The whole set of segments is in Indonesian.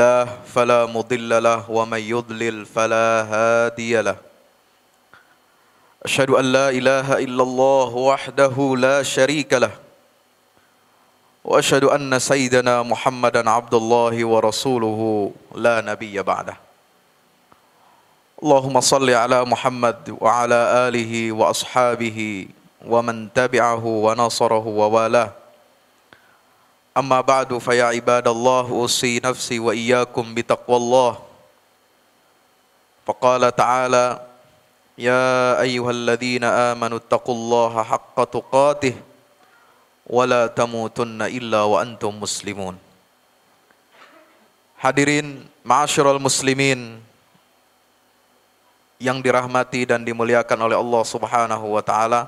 الله فلا مضل له ومن يضلل فلا هادي له أشهد أن لا إله إلا الله وحده لا شريك له وأشهد أن سيدنا محمدا عبد الله ورسوله لا نبي بعده اللهم صل على محمد وعلى آله وأصحابه ومن تبعه ونصره ووالاه أما بعد فيا عباد الله أوصي نفسي وإياكم بتقوى الله فقال تعالى يا أيها الذين آمنوا اتقوا الله حق تقاته ولا تموتن إلا وأنتم مسلمون Hadirin ma'asyiral muslimin yang dirahmati dan dimuliakan oleh Allah Subhanahu wa taala.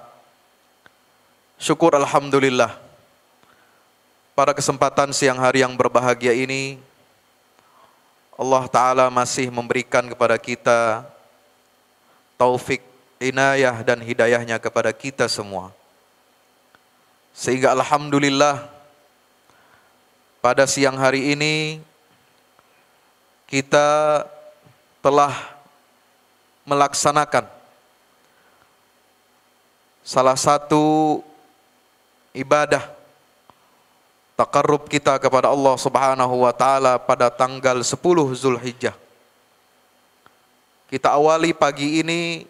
Syukur alhamdulillah pada kesempatan siang hari yang berbahagia ini, Allah Ta'ala masih memberikan kepada kita taufik, inayah dan hidayahnya kepada kita semua. Sehingga Alhamdulillah pada siang hari ini kita telah melaksanakan salah satu ibadah takarrub kita kepada Allah Subhanahu wa taala pada tanggal 10 Zulhijjah. Kita awali pagi ini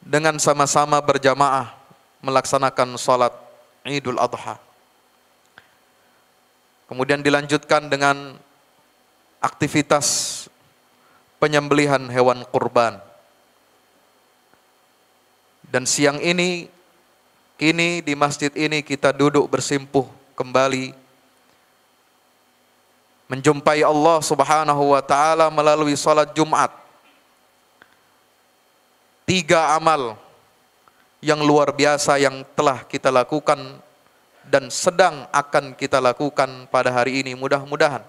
dengan sama-sama berjamaah melaksanakan salat Idul Adha. Kemudian dilanjutkan dengan aktivitas penyembelihan hewan kurban. Dan siang ini, kini di masjid ini kita duduk bersimpuh kembali menjumpai Allah Subhanahu wa taala melalui sholat Jumat. Tiga amal yang luar biasa yang telah kita lakukan dan sedang akan kita lakukan pada hari ini mudah-mudahan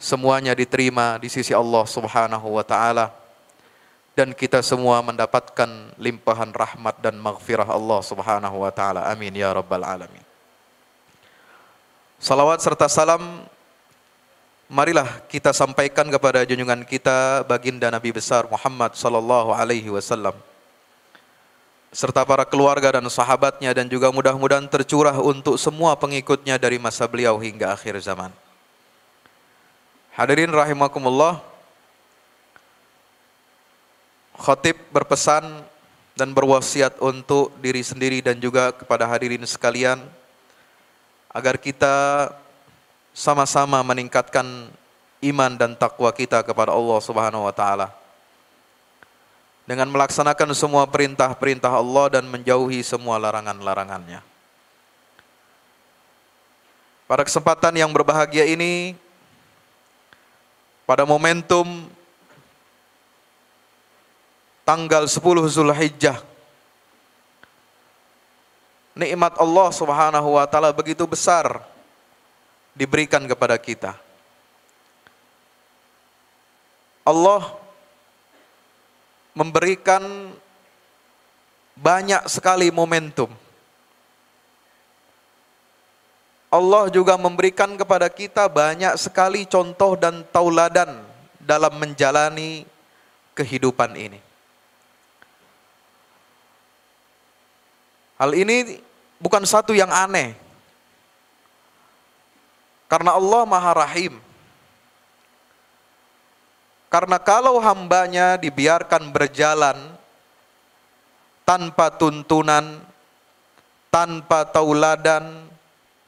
semuanya diterima di sisi Allah Subhanahu wa taala dan kita semua mendapatkan limpahan rahmat dan maghfirah Allah Subhanahu wa taala. Amin ya rabbal alamin. Salawat serta salam marilah kita sampaikan kepada junjungan kita baginda Nabi besar Muhammad sallallahu alaihi wasallam serta para keluarga dan sahabatnya dan juga mudah-mudahan tercurah untuk semua pengikutnya dari masa beliau hingga akhir zaman. Hadirin rahimakumullah. Khatib berpesan dan berwasiat untuk diri sendiri dan juga kepada hadirin sekalian agar kita sama-sama meningkatkan iman dan takwa kita kepada Allah Subhanahu wa taala. Dengan melaksanakan semua perintah-perintah Allah dan menjauhi semua larangan-larangannya. Pada kesempatan yang berbahagia ini pada momentum tanggal 10 Zulhijjah nikmat Allah Subhanahu wa taala begitu besar diberikan kepada kita. Allah memberikan banyak sekali momentum. Allah juga memberikan kepada kita banyak sekali contoh dan tauladan dalam menjalani kehidupan ini. Hal ini bukan satu yang aneh. Karena Allah Maha Rahim. Karena kalau hambanya dibiarkan berjalan tanpa tuntunan, tanpa tauladan,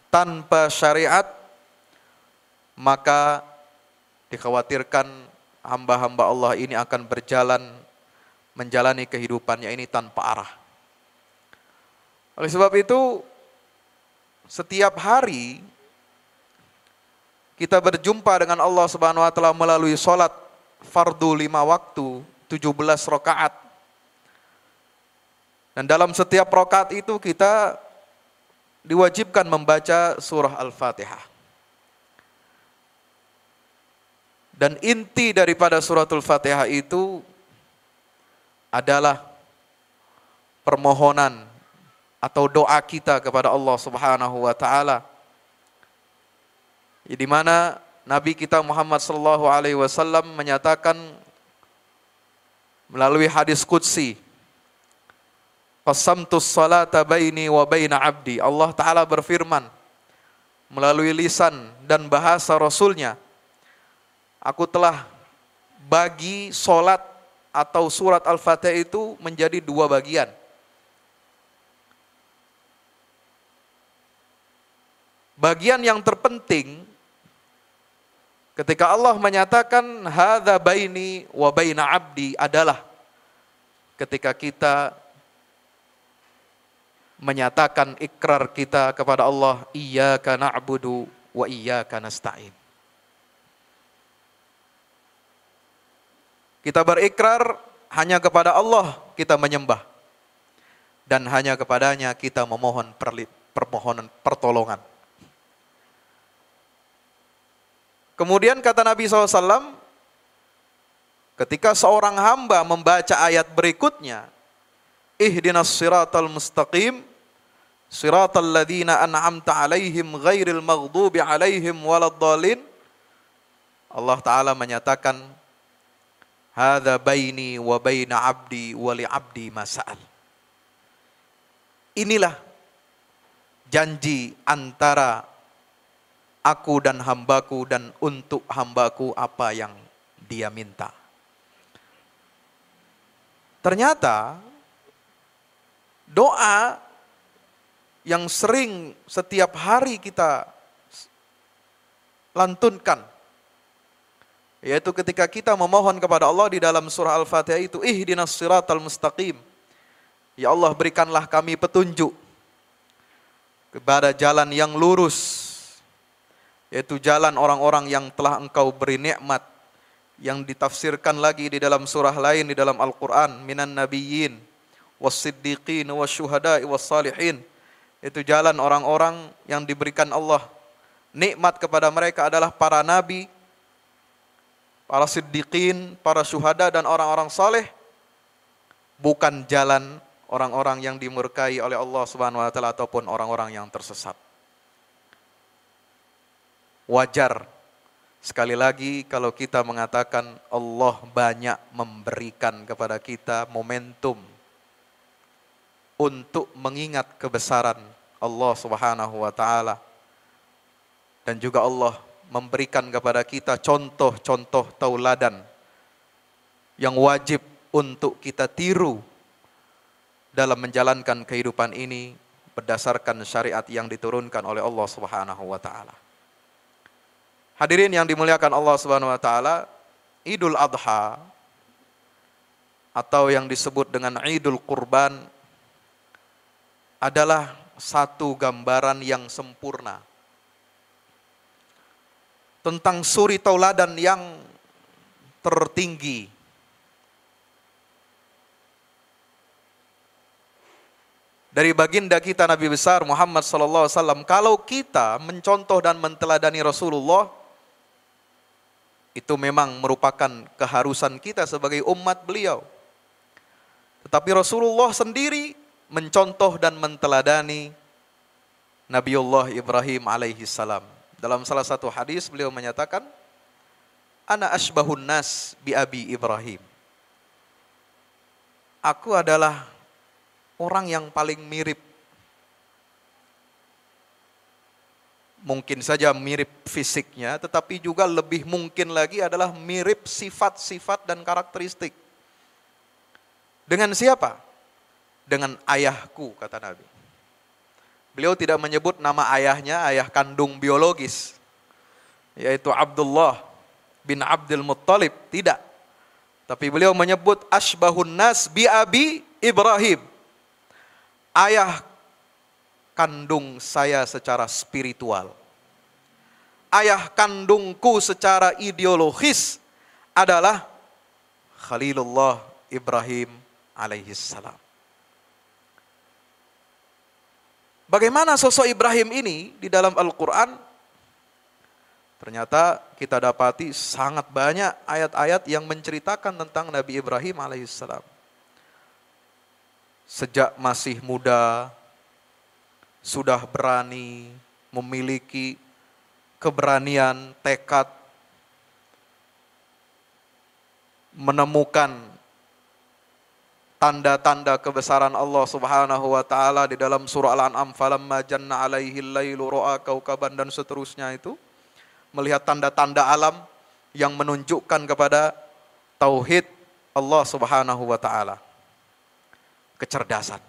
tanpa syariat, maka dikhawatirkan hamba-hamba Allah ini akan berjalan menjalani kehidupannya ini tanpa arah. Oleh sebab itu, setiap hari kita berjumpa dengan Allah Subhanahu wa taala melalui sholat fardu lima waktu 17 rakaat. Dan dalam setiap rakaat itu kita diwajibkan membaca surah Al-Fatihah. Dan inti daripada suratul Fatihah itu adalah permohonan atau doa kita kepada Allah Subhanahu wa taala. Di mana Nabi kita Muhammad sallallahu alaihi wasallam menyatakan melalui hadis qudsi Qasamtu salata baini wa baina abdi. Allah taala berfirman melalui lisan dan bahasa rasulnya Aku telah bagi solat atau surat Al-Fatihah itu menjadi dua bagian bagian yang terpenting ketika Allah menyatakan hadza baini wa baina abdi adalah ketika kita menyatakan ikrar kita kepada Allah iyyaka na'budu wa iyyaka nasta'in Kita berikrar hanya kepada Allah kita menyembah dan hanya kepadanya kita memohon permohonan pertolongan. Kemudian kata Nabi SAW, ketika seorang hamba membaca ayat berikutnya, Ihdinas siratal mustaqim, siratal ladhina an'amta alaihim ghairil maghdubi alaihim waladhalin. Allah Ta'ala menyatakan, Hada baini wa baina abdi wa li abdi masa'al. Inilah janji antara aku dan hambaku dan untuk hambaku apa yang dia minta. Ternyata doa yang sering setiap hari kita lantunkan yaitu ketika kita memohon kepada Allah di dalam surah Al-Fatihah itu ihdinas siratal mustaqim ya Allah berikanlah kami petunjuk kepada jalan yang lurus yaitu jalan orang-orang yang telah engkau beri nikmat yang ditafsirkan lagi di dalam surah lain di dalam Al-Qur'an minan nabiyyin was wasyuhada'i was-salihin itu jalan orang-orang yang diberikan Allah nikmat kepada mereka adalah para nabi para siddiqin para syuhada dan orang-orang saleh bukan jalan orang-orang yang dimurkai oleh Allah Subhanahu wa taala ataupun orang-orang yang tersesat wajar. Sekali lagi kalau kita mengatakan Allah banyak memberikan kepada kita momentum untuk mengingat kebesaran Allah Subhanahu wa taala dan juga Allah memberikan kepada kita contoh-contoh tauladan yang wajib untuk kita tiru dalam menjalankan kehidupan ini berdasarkan syariat yang diturunkan oleh Allah Subhanahu wa taala. Hadirin yang dimuliakan Allah Subhanahu wa taala, Idul Adha atau yang disebut dengan Idul Kurban adalah satu gambaran yang sempurna tentang suri tauladan yang tertinggi. Dari baginda kita Nabi besar Muhammad sallallahu alaihi wasallam, kalau kita mencontoh dan menteladani Rasulullah, itu memang merupakan keharusan kita sebagai umat beliau. Tetapi Rasulullah sendiri mencontoh dan menteladani Nabiullah Ibrahim alaihi salam. Dalam salah satu hadis beliau menyatakan, "Ana asbahun nas bi abi Ibrahim." Aku adalah orang yang paling mirip mungkin saja mirip fisiknya, tetapi juga lebih mungkin lagi adalah mirip sifat-sifat dan karakteristik. Dengan siapa? Dengan ayahku, kata Nabi. Beliau tidak menyebut nama ayahnya, ayah kandung biologis, yaitu Abdullah bin Abdul Muttalib. Tidak. Tapi beliau menyebut Ashbahun Nas bi Abi Ibrahim. Ayah kandung saya secara spiritual. Ayah kandungku secara ideologis adalah Khalilullah Ibrahim alaihissalam. Bagaimana sosok Ibrahim ini di dalam Al-Quran? Ternyata kita dapati sangat banyak ayat-ayat yang menceritakan tentang Nabi Ibrahim alaihissalam. Sejak masih muda, sudah berani memiliki keberanian, tekad menemukan tanda-tanda kebesaran Allah Subhanahu wa taala di dalam surah Al-An'am falamma janna alaihi lailu ra'a kaukaban dan seterusnya itu melihat tanda-tanda alam yang menunjukkan kepada tauhid Allah Subhanahu wa taala. Kecerdasan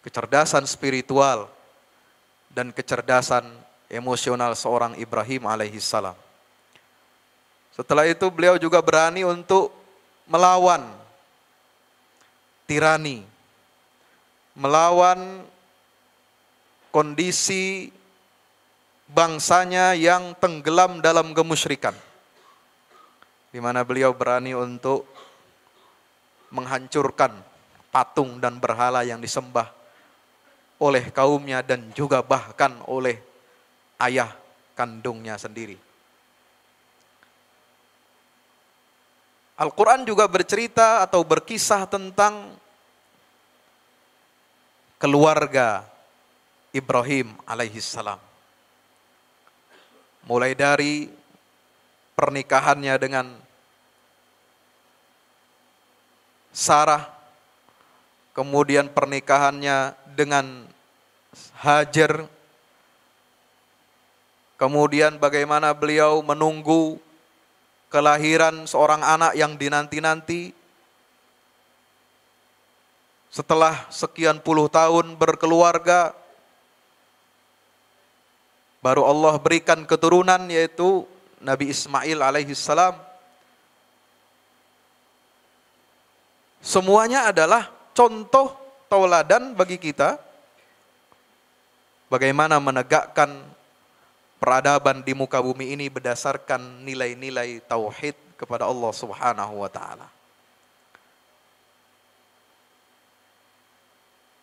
kecerdasan spiritual, dan kecerdasan emosional seorang Ibrahim alaihissalam. Setelah itu beliau juga berani untuk melawan tirani, melawan kondisi bangsanya yang tenggelam dalam kemusyrikan. Di mana beliau berani untuk menghancurkan patung dan berhala yang disembah oleh kaumnya dan juga bahkan oleh ayah kandungnya sendiri. Al-Quran juga bercerita atau berkisah tentang keluarga Ibrahim alaihissalam. Mulai dari pernikahannya dengan Sarah kemudian pernikahannya dengan Hajar, kemudian bagaimana beliau menunggu kelahiran seorang anak yang dinanti-nanti. Setelah sekian puluh tahun berkeluarga, baru Allah berikan keturunan yaitu Nabi Ismail alaihi salam. Semuanya adalah contoh tauladan bagi kita bagaimana menegakkan peradaban di muka bumi ini berdasarkan nilai-nilai tauhid kepada Allah Subhanahu wa taala.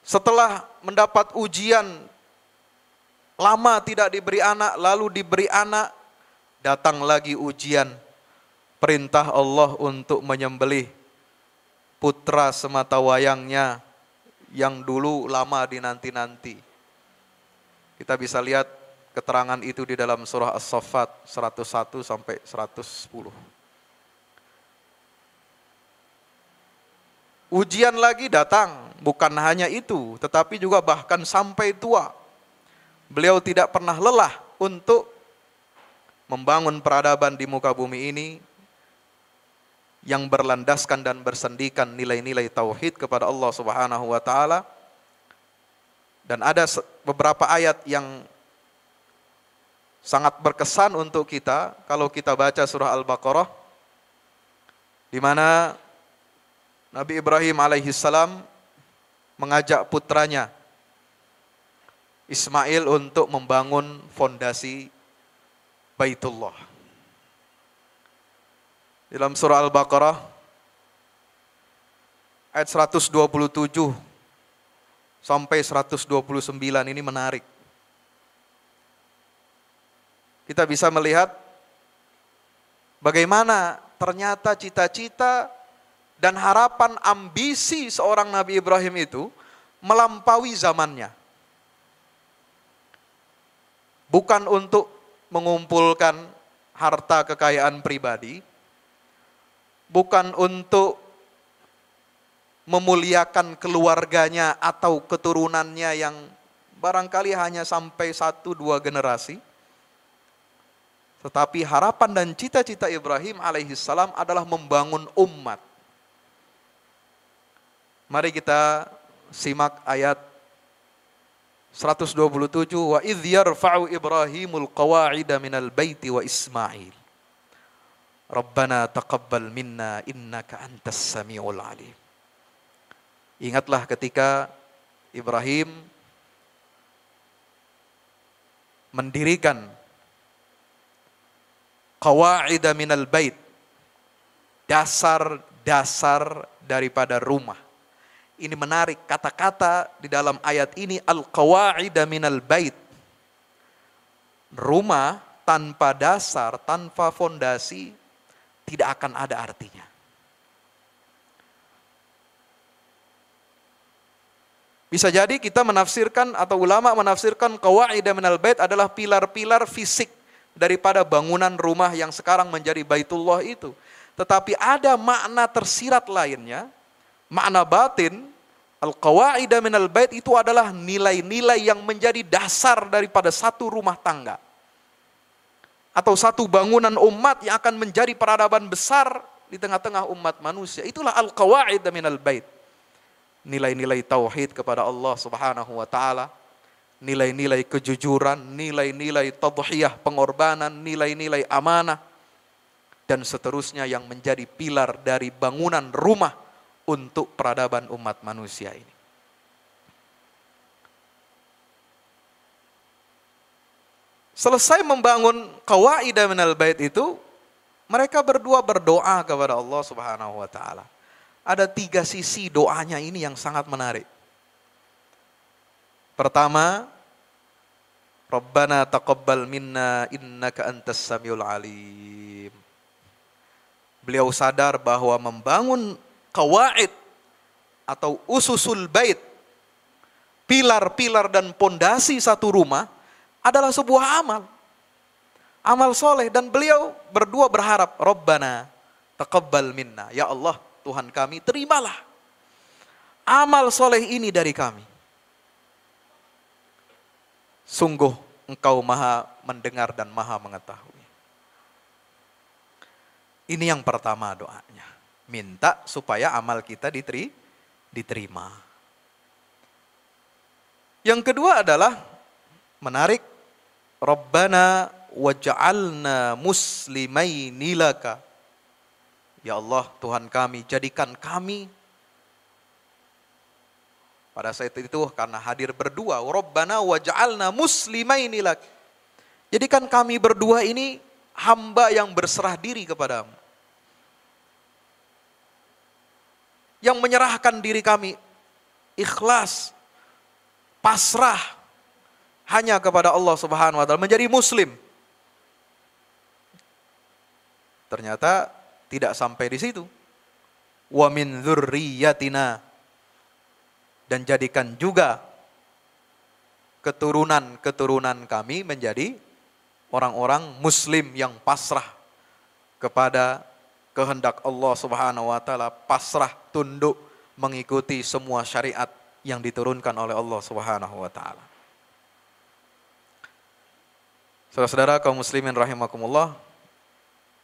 Setelah mendapat ujian lama tidak diberi anak, lalu diberi anak, datang lagi ujian perintah Allah untuk menyembelih putra semata wayangnya yang dulu lama dinanti-nanti. Kita bisa lihat keterangan itu di dalam surah As-Saffat 101 sampai 110. Ujian lagi datang, bukan hanya itu, tetapi juga bahkan sampai tua. Beliau tidak pernah lelah untuk membangun peradaban di muka bumi ini yang berlandaskan dan bersendikan nilai-nilai tauhid kepada Allah Subhanahu wa taala. Dan ada beberapa ayat yang sangat berkesan untuk kita kalau kita baca surah Al-Baqarah di mana Nabi Ibrahim alaihi salam mengajak putranya Ismail untuk membangun fondasi Baitullah dalam surah Al-Baqarah ayat 127 sampai 129 ini menarik. Kita bisa melihat bagaimana ternyata cita-cita dan harapan ambisi seorang Nabi Ibrahim itu melampaui zamannya. Bukan untuk mengumpulkan harta kekayaan pribadi, bukan untuk memuliakan keluarganya atau keturunannya yang barangkali hanya sampai satu dua generasi. Tetapi harapan dan cita-cita Ibrahim alaihissalam adalah membangun umat. Mari kita simak ayat 127 wa idh yarfa'u Ibrahimul qawa'ida minal baiti wa Ismail. Rabbana taqabbal minna innaka antas sami'ul alim. Ingatlah ketika Ibrahim mendirikan qawaida minal bait dasar-dasar daripada rumah. Ini menarik kata-kata di dalam ayat ini al-qawaida minal bait. Rumah tanpa dasar, tanpa fondasi tidak akan ada artinya. Bisa jadi kita menafsirkan atau ulama menafsirkan kawaidah minal bait adalah pilar-pilar fisik daripada bangunan rumah yang sekarang menjadi baitullah itu. Tetapi ada makna tersirat lainnya, makna batin, al-qawaidah minal bait itu adalah nilai-nilai yang menjadi dasar daripada satu rumah tangga atau satu bangunan umat yang akan menjadi peradaban besar di tengah-tengah umat manusia. Itulah al-qawaid al bait. Nilai-nilai tauhid kepada Allah Subhanahu wa taala, nilai-nilai kejujuran, nilai-nilai tadhiyah pengorbanan, nilai-nilai amanah dan seterusnya yang menjadi pilar dari bangunan rumah untuk peradaban umat manusia ini. Selesai membangun kawaidah minal bait itu, mereka berdua berdoa kepada Allah Subhanahu wa taala. Ada tiga sisi doanya ini yang sangat menarik. Pertama, Rabbana taqabbal minna innaka antas samiul alim. Beliau sadar bahwa membangun kawaid atau ususul bait, pilar-pilar dan pondasi satu rumah adalah sebuah amal. Amal soleh dan beliau berdua berharap, Rabbana taqabbal minna. Ya Allah Tuhan kami terimalah amal soleh ini dari kami. Sungguh engkau maha mendengar dan maha mengetahui. Ini yang pertama doanya. Minta supaya amal kita diterima. Yang kedua adalah menarik Rabbana waj'alna muslimaini laka. Ya Allah, Tuhan kami, jadikan kami pada saat itu karena hadir berdua, Rabbana waj'alna muslimaini lak. Jadikan kami berdua ini hamba yang berserah diri kepadamu. Yang menyerahkan diri kami ikhlas, pasrah hanya kepada Allah Subhanahu wa taala, menjadi muslim. Ternyata tidak sampai di situ. Wa min dzurriyyatina dan jadikan juga keturunan-keturunan kami menjadi orang-orang muslim yang pasrah kepada kehendak Allah Subhanahu wa taala, pasrah tunduk mengikuti semua syariat yang diturunkan oleh Allah Subhanahu wa taala. Saudara-saudara kaum muslimin rahimakumullah,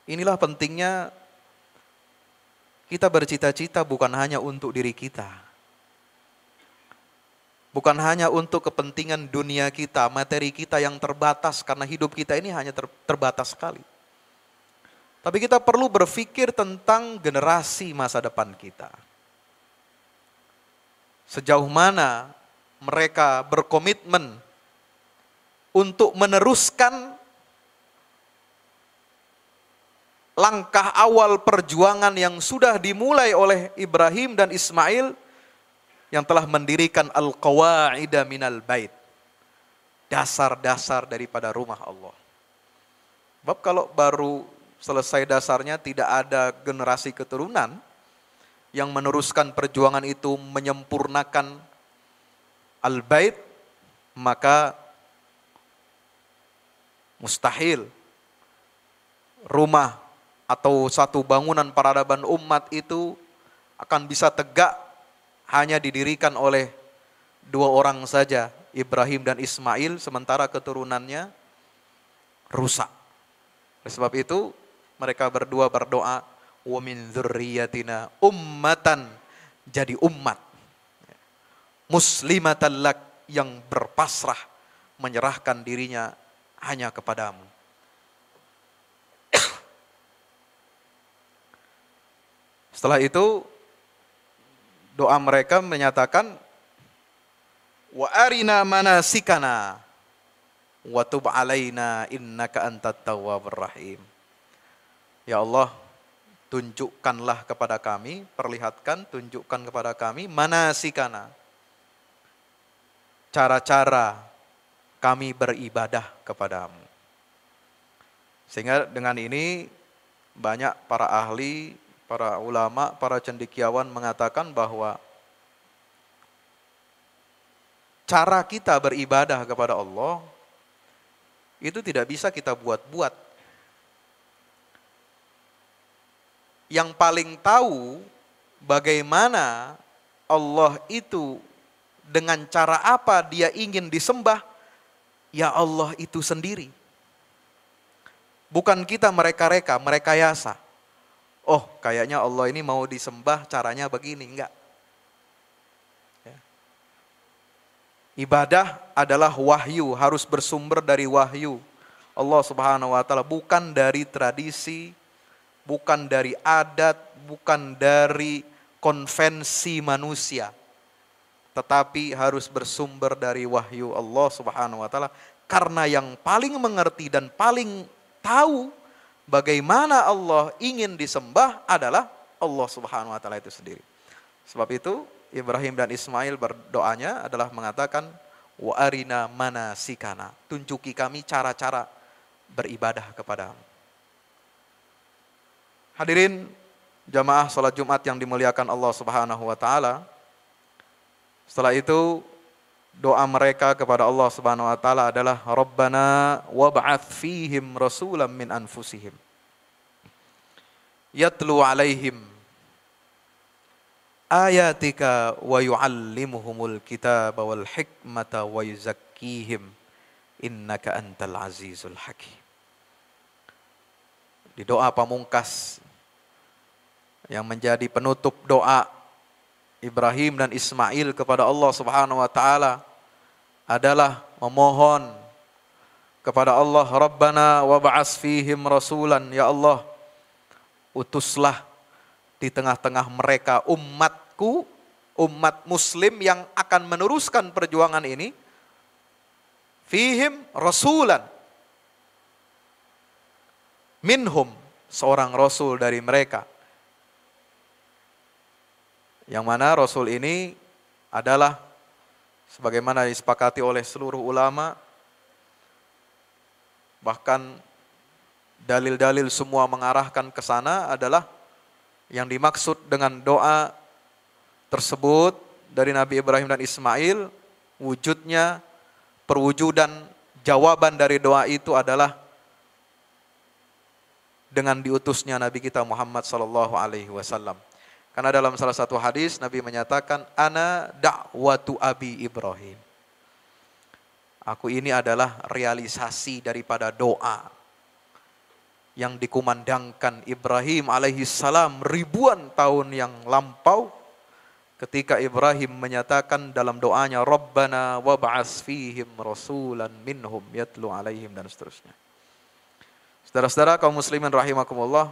inilah pentingnya kita bercita-cita bukan hanya untuk diri kita. Bukan hanya untuk kepentingan dunia kita, materi kita yang terbatas karena hidup kita ini hanya ter terbatas sekali. Tapi kita perlu berpikir tentang generasi masa depan kita. Sejauh mana mereka berkomitmen untuk meneruskan langkah awal perjuangan yang sudah dimulai oleh Ibrahim dan Ismail yang telah mendirikan al-qawaida minal bait. Dasar-dasar daripada rumah Allah. Sebab kalau baru selesai dasarnya tidak ada generasi keturunan yang meneruskan perjuangan itu menyempurnakan al-bait, maka Mustahil. Rumah atau satu bangunan peradaban umat itu akan bisa tegak hanya didirikan oleh dua orang saja, Ibrahim dan Ismail, sementara keturunannya rusak. Oleh sebab itu, mereka berdua berdoa, "Wa min ummatan" jadi umat muslimatan lak yang berpasrah menyerahkan dirinya hanya kepadamu. Setelah itu doa mereka menyatakan wa arina manasikana wa tub alaina innaka antat tawwabur rahim. Ya Allah, tunjukkanlah kepada kami, perlihatkan, tunjukkan kepada kami manasikana. Cara-cara kami beribadah kepadamu. Sehingga dengan ini banyak para ahli, para ulama, para cendekiawan mengatakan bahwa cara kita beribadah kepada Allah itu tidak bisa kita buat-buat. Yang paling tahu bagaimana Allah itu dengan cara apa dia ingin disembah ya Allah itu sendiri. Bukan kita mereka-reka, mereka yasa. Oh, kayaknya Allah ini mau disembah caranya begini, enggak. Ya. Ibadah adalah wahyu, harus bersumber dari wahyu. Allah Subhanahu wa taala bukan dari tradisi, bukan dari adat, bukan dari konvensi manusia tetapi harus bersumber dari wahyu Allah Subhanahu wa taala karena yang paling mengerti dan paling tahu bagaimana Allah ingin disembah adalah Allah Subhanahu wa taala itu sendiri. Sebab itu Ibrahim dan Ismail berdoanya adalah mengatakan wa arina manasikana, tunjuki kami cara-cara beribadah kepadamu. Hadirin jamaah sholat Jumat yang dimuliakan Allah Subhanahu wa taala, setelah itu doa mereka kepada Allah Subhanahu wa taala adalah Rabbana wab'ats fihim rasulam min anfusihim yatlu alaihim ayatika wa yuallimuhumul kitab wal hikmata wa yuzakkihim innaka antal azizul hakim di doa pamungkas yang menjadi penutup doa Ibrahim dan Ismail kepada Allah Subhanahu wa taala adalah memohon kepada Allah Rabbana wa ba'as fihim rasulan ya Allah utuslah di tengah-tengah mereka umatku umat muslim yang akan meneruskan perjuangan ini fihim rasulan minhum seorang rasul dari mereka yang mana Rasul ini adalah sebagaimana disepakati oleh seluruh ulama bahkan dalil-dalil semua mengarahkan ke sana adalah yang dimaksud dengan doa tersebut dari Nabi Ibrahim dan Ismail wujudnya perwujudan jawaban dari doa itu adalah dengan diutusnya Nabi kita Muhammad sallallahu alaihi wasallam. Karena dalam salah satu hadis Nabi menyatakan ana dakwatu abi Ibrahim. Aku ini adalah realisasi daripada doa yang dikumandangkan Ibrahim alaihi salam ribuan tahun yang lampau ketika Ibrahim menyatakan dalam doanya Rabbana wab'as fihim rasulan minhum yatlu alaihim dan seterusnya. Saudara-saudara kaum muslimin rahimakumullah,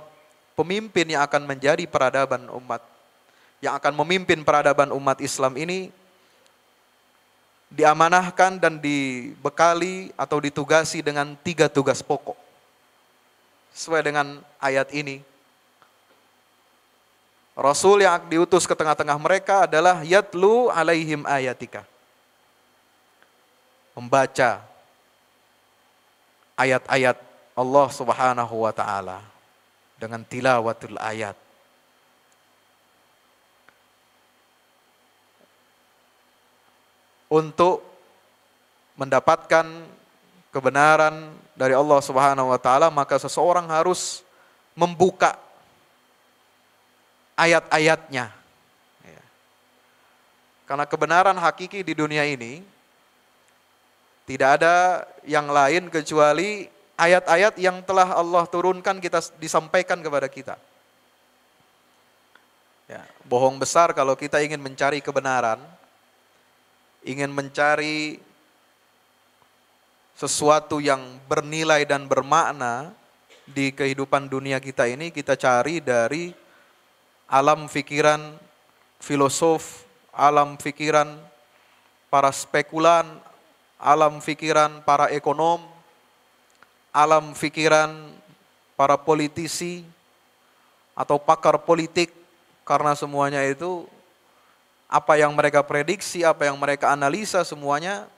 pemimpin yang akan menjadi peradaban umat yang akan memimpin peradaban umat Islam ini diamanahkan dan dibekali atau ditugasi dengan tiga tugas pokok. Sesuai dengan ayat ini. Rasul yang diutus ke tengah-tengah mereka adalah yatlu alaihim ayatika. Membaca ayat-ayat Allah Subhanahu wa taala dengan tilawatul ayat untuk mendapatkan kebenaran dari Allah Subhanahu wa taala, maka seseorang harus membuka ayat-ayatnya. Ya. Karena kebenaran hakiki di dunia ini tidak ada yang lain kecuali ayat-ayat yang telah Allah turunkan kita disampaikan kepada kita. Ya, bohong besar kalau kita ingin mencari kebenaran, ingin mencari sesuatu yang bernilai dan bermakna di kehidupan dunia kita ini kita cari dari alam pikiran filosof, alam pikiran para spekulan, alam pikiran para ekonom, alam pikiran para politisi atau pakar politik karena semuanya itu apa yang mereka prediksi, apa yang mereka analisa semuanya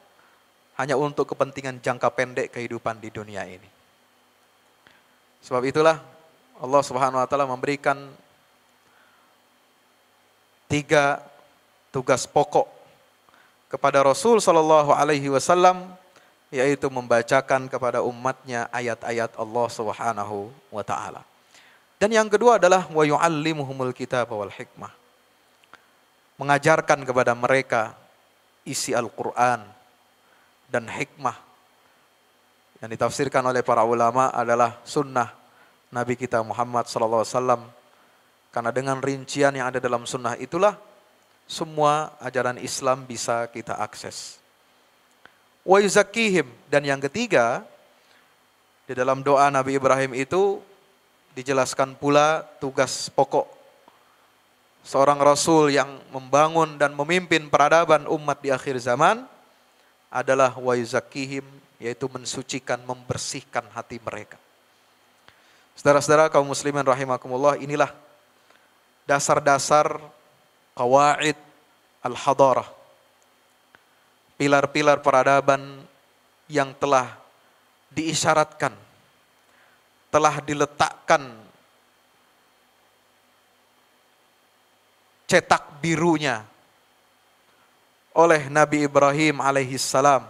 hanya untuk kepentingan jangka pendek kehidupan di dunia ini. Sebab itulah Allah Subhanahu wa taala memberikan tiga tugas pokok kepada Rasul Shallallahu alaihi wasallam yaitu membacakan kepada umatnya ayat-ayat Allah Subhanahu wa taala. Dan yang kedua adalah wa yu'allimuhumul kitab wal hikmah mengajarkan kepada mereka isi Al-Quran dan hikmah yang ditafsirkan oleh para ulama adalah sunnah Nabi kita Muhammad SAW karena dengan rincian yang ada dalam sunnah itulah semua ajaran Islam bisa kita akses. Wa dan yang ketiga di dalam doa Nabi Ibrahim itu dijelaskan pula tugas pokok seorang rasul yang membangun dan memimpin peradaban umat di akhir zaman adalah wa yuzakihim yaitu mensucikan, membersihkan hati mereka. Saudara-saudara kaum muslimin rahimakumullah, inilah dasar-dasar kawaid al-hadarah. Pilar-pilar peradaban yang telah diisyaratkan, telah diletakkan cetak birunya oleh Nabi Ibrahim alaihissalam. salam.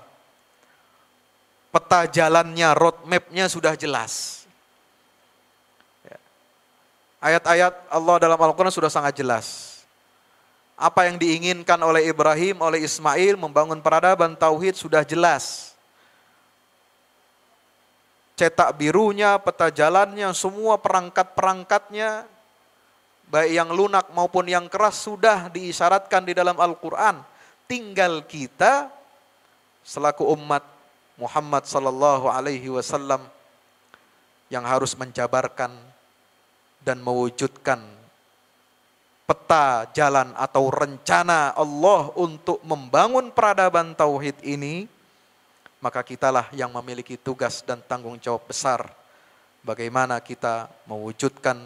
Peta jalannya, roadmapnya sudah jelas. Ya. Ayat-ayat Allah dalam Al-Quran sudah sangat jelas. Apa yang diinginkan oleh Ibrahim, oleh Ismail, membangun peradaban tauhid sudah jelas. Cetak birunya, peta jalannya, semua perangkat-perangkatnya baik yang lunak maupun yang keras sudah diisyaratkan di dalam Al-Qur'an. Tinggal kita selaku umat Muhammad sallallahu alaihi wasallam yang harus mencabarkan dan mewujudkan peta jalan atau rencana Allah untuk membangun peradaban tauhid ini, maka kitalah yang memiliki tugas dan tanggung jawab besar bagaimana kita mewujudkan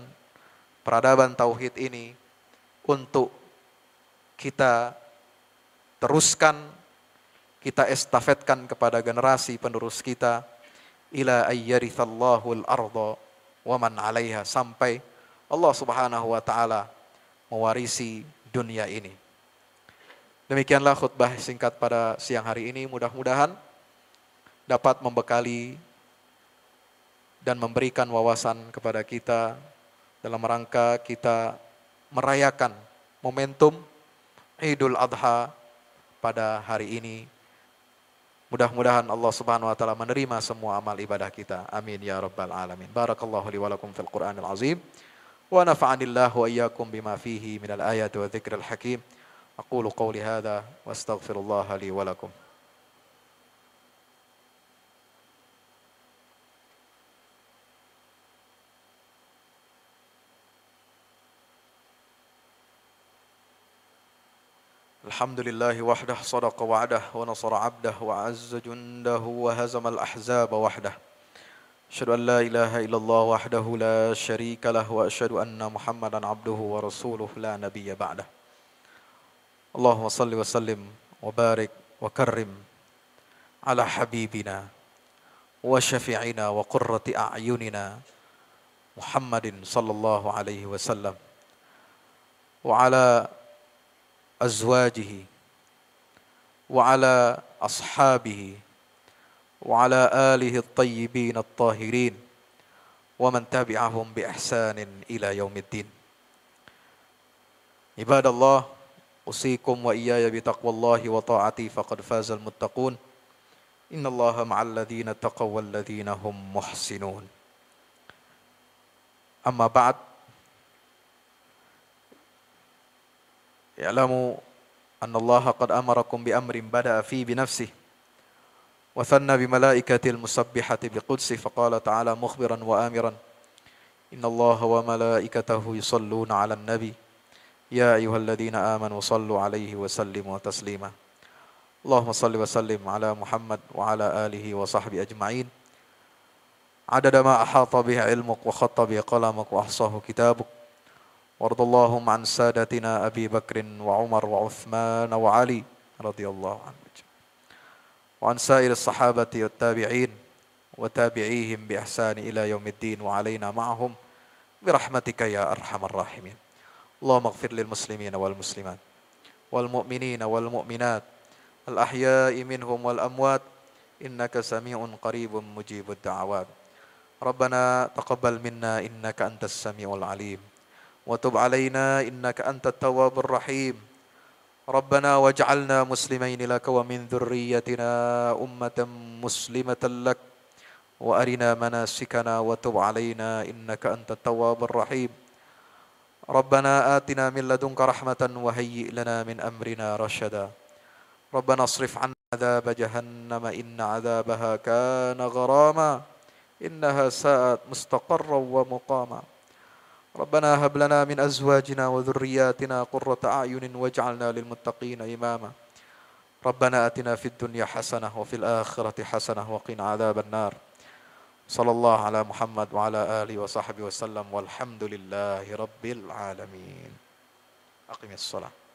peradaban tauhid ini untuk kita teruskan, kita estafetkan kepada generasi penerus kita ila ayyarithallahu al-ardha wa man 'alaiha sampai Allah Subhanahu wa taala mewarisi dunia ini. Demikianlah khutbah singkat pada siang hari ini mudah-mudahan dapat membekali dan memberikan wawasan kepada kita dalam rangka kita merayakan momentum Idul Adha pada hari ini. Mudah-mudahan Allah Subhanahu wa taala menerima semua amal ibadah kita. Amin ya rabbal alamin. Barakallahu li wa lakum fil Qur'anil azim. Wa nafa'ani Allah wa iyyakum bima fihi minal ayati wa dzikril hakim. Aqulu qawli hadha wa astaghfirullah li wa lakum. الحمد لله وحده صدق وعده ونصر عبده وعز جنده وهزم الأحزاب وحده أشهد أن لا إله إلا الله وحده لا شريك له وأشهد أن محمدا عبده ورسوله لا نبي بعده اللهم صل وسلم وبارك وكرم على حبيبنا وشفيعنا وقرة أعيننا محمد صلى الله عليه وسلم وعلى ازواجه وعلى اصحابه وعلى اله الطيبين الطاهرين ومن تبعهم باحسان الى يوم الدين عباد الله اوصيكم واياي بتقوى الله وطاعته فقد فاز المتقون ان الله مع الذين اتقوا والذين هم محسنون اما بعد اعلموا أن الله قد أمركم بأمر بدأ فيه بنفسه وثنى بملائكة المسبحة بقدسه فقال تعالى مخبرا وآمرا إن الله وملائكته يصلون على النبي يا أيها الذين آمنوا صلوا عليه وسلموا تسليما اللهم صل وسلم على محمد وعلى آله وصحبه أجمعين عدد ما أحاط به علمك وخط به قلمك وأحصاه كتابك وارض اللهم عن سادتنا أبي بكر وعمر وعثمان وعلي رضي الله عنه وعن سائر الصحابة والتابعين وتابعيهم بإحسان إلى يوم الدين وعلينا معهم برحمتك يا أرحم الراحمين اللهم اغفر للمسلمين والمسلمات والمؤمنين والمؤمنات الأحياء منهم والأموات إنك سميع قريب مجيب الدعوات ربنا تقبل منا إنك أنت السميع العليم وتب علينا إنك أنت التواب الرحيم ربنا واجعلنا مسلمين لك ومن ذريتنا أمة مسلمة لك وأرنا مناسكنا وتب علينا إنك أنت التواب الرحيم ربنا آتنا من لدنك رحمة وهيئ لنا من أمرنا رشدا ربنا اصرف عنا عذاب جهنم إن عذابها كان غراما إنها ساءت مستقرا ومقاما ربنا هب لنا من أزواجنا وذرياتنا قرة أعين واجعلنا للمتقين إماما ربنا أتنا في الدنيا حسنة وفي الآخرة حسنة وقنا عذاب النار صلى الله على محمد وعلى آله وصحبه وسلم والحمد لله رب العالمين أقم الصلاة